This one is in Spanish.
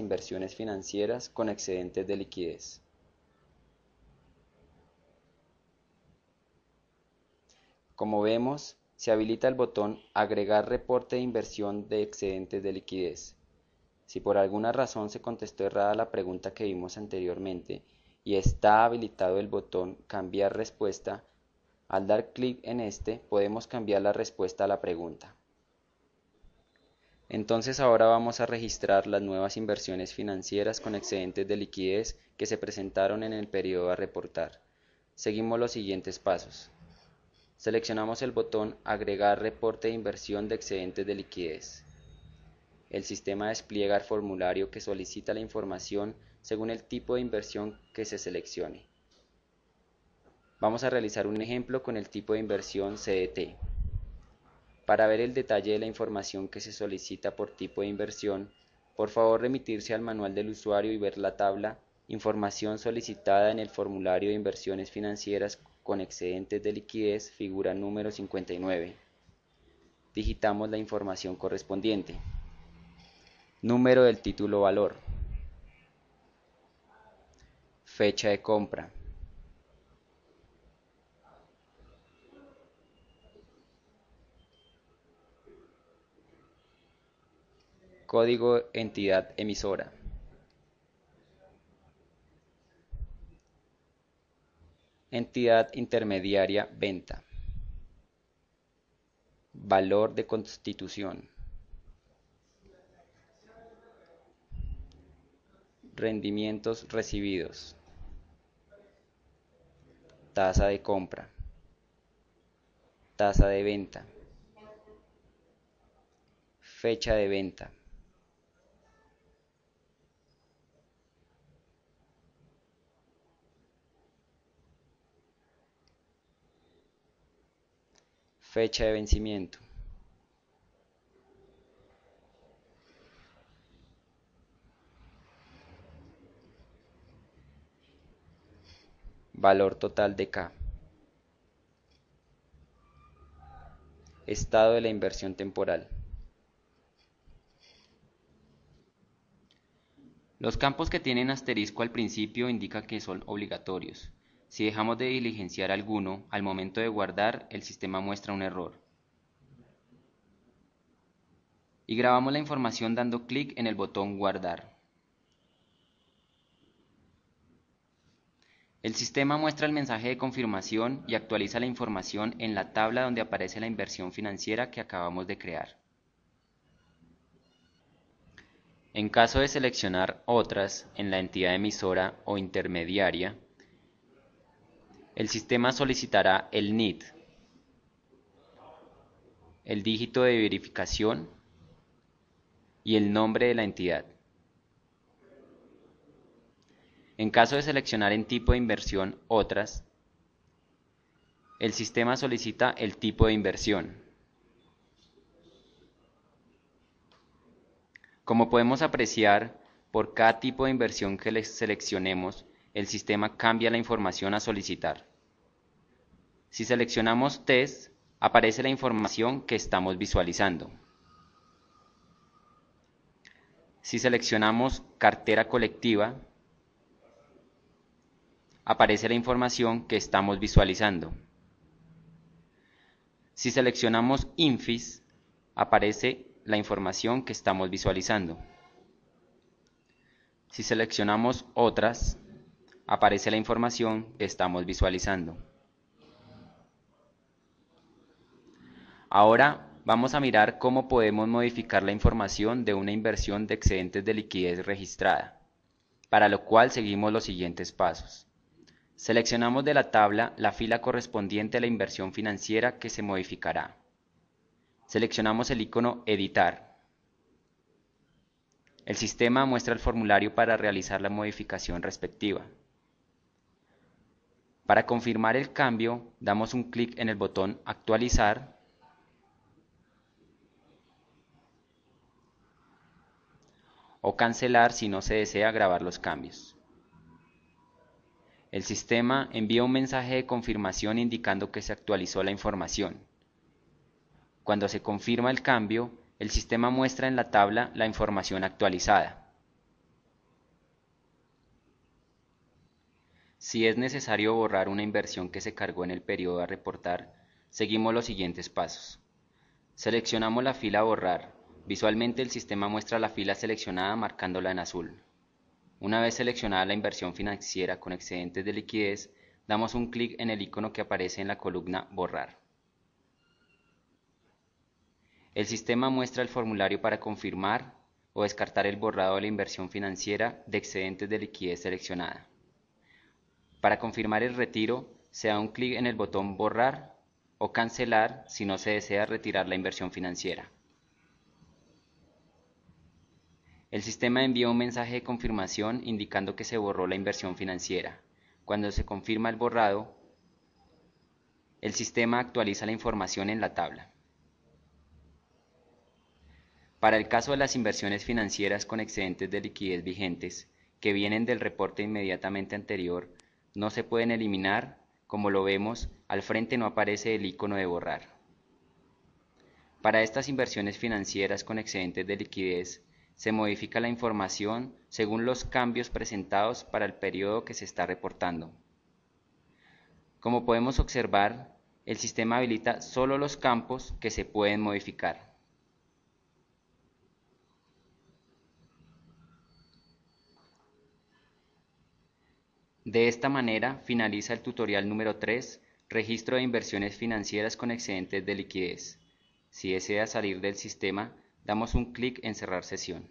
inversiones financieras con excedentes de liquidez. Como vemos, se habilita el botón Agregar reporte de inversión de excedentes de liquidez. Si por alguna razón se contestó errada la pregunta que vimos anteriormente y está habilitado el botón Cambiar respuesta, al dar clic en este podemos cambiar la respuesta a la pregunta. Entonces ahora vamos a registrar las nuevas inversiones financieras con excedentes de liquidez que se presentaron en el periodo a reportar. Seguimos los siguientes pasos. Seleccionamos el botón Agregar reporte de inversión de excedentes de liquidez. El sistema despliega el formulario que solicita la información según el tipo de inversión que se seleccione. Vamos a realizar un ejemplo con el tipo de inversión CDT. E para ver el detalle de la información que se solicita por tipo de inversión, por favor remitirse al manual del usuario y ver la tabla Información solicitada en el formulario de inversiones financieras con excedentes de liquidez, figura número 59. Digitamos la información correspondiente. Número del título valor. Fecha de compra. Código Entidad Emisora. Entidad intermediaria venta. Valor de constitución. Rendimientos recibidos. Tasa de compra. Tasa de venta. Fecha de venta. fecha de vencimiento. Valor total de K. Estado de la inversión temporal. Los campos que tienen asterisco al principio indican que son obligatorios. Si dejamos de diligenciar alguno, al momento de guardar, el sistema muestra un error. Y grabamos la información dando clic en el botón Guardar. El sistema muestra el mensaje de confirmación y actualiza la información en la tabla donde aparece la inversión financiera que acabamos de crear. En caso de seleccionar otras en la entidad emisora o intermediaria, el sistema solicitará el NID, el dígito de verificación y el nombre de la entidad. En caso de seleccionar en tipo de inversión otras, el sistema solicita el tipo de inversión. Como podemos apreciar, por cada tipo de inversión que seleccionemos, el sistema cambia la información a solicitar. Si seleccionamos test, aparece la información que estamos visualizando. Si seleccionamos cartera colectiva, aparece la información que estamos visualizando. Si seleccionamos Infis, aparece la información que estamos visualizando. Si seleccionamos Otras, aparece la información que estamos visualizando. Ahora vamos a mirar cómo podemos modificar la información de una inversión de excedentes de liquidez registrada, para lo cual seguimos los siguientes pasos. Seleccionamos de la tabla la fila correspondiente a la inversión financiera que se modificará. Seleccionamos el icono Editar. El sistema muestra el formulario para realizar la modificación respectiva. Para confirmar el cambio, damos un clic en el botón Actualizar o cancelar si no se desea grabar los cambios. El sistema envía un mensaje de confirmación indicando que se actualizó la información. Cuando se confirma el cambio, el sistema muestra en la tabla la información actualizada. Si es necesario borrar una inversión que se cargó en el periodo a reportar, seguimos los siguientes pasos. Seleccionamos la fila Borrar Visualmente el sistema muestra la fila seleccionada marcándola en azul. Una vez seleccionada la inversión financiera con excedentes de liquidez, damos un clic en el icono que aparece en la columna Borrar. El sistema muestra el formulario para confirmar o descartar el borrado de la inversión financiera de excedentes de liquidez seleccionada. Para confirmar el retiro, se da un clic en el botón Borrar o Cancelar si no se desea retirar la inversión financiera. El sistema envía un mensaje de confirmación indicando que se borró la inversión financiera. Cuando se confirma el borrado, el sistema actualiza la información en la tabla. Para el caso de las inversiones financieras con excedentes de liquidez vigentes, que vienen del reporte inmediatamente anterior, no se pueden eliminar, como lo vemos, al frente no aparece el icono de borrar. Para estas inversiones financieras con excedentes de liquidez, se modifica la información según los cambios presentados para el periodo que se está reportando. Como podemos observar, el sistema habilita solo los campos que se pueden modificar. De esta manera finaliza el tutorial número 3, registro de inversiones financieras con excedentes de liquidez. Si desea salir del sistema, Damos un clic en cerrar sesión.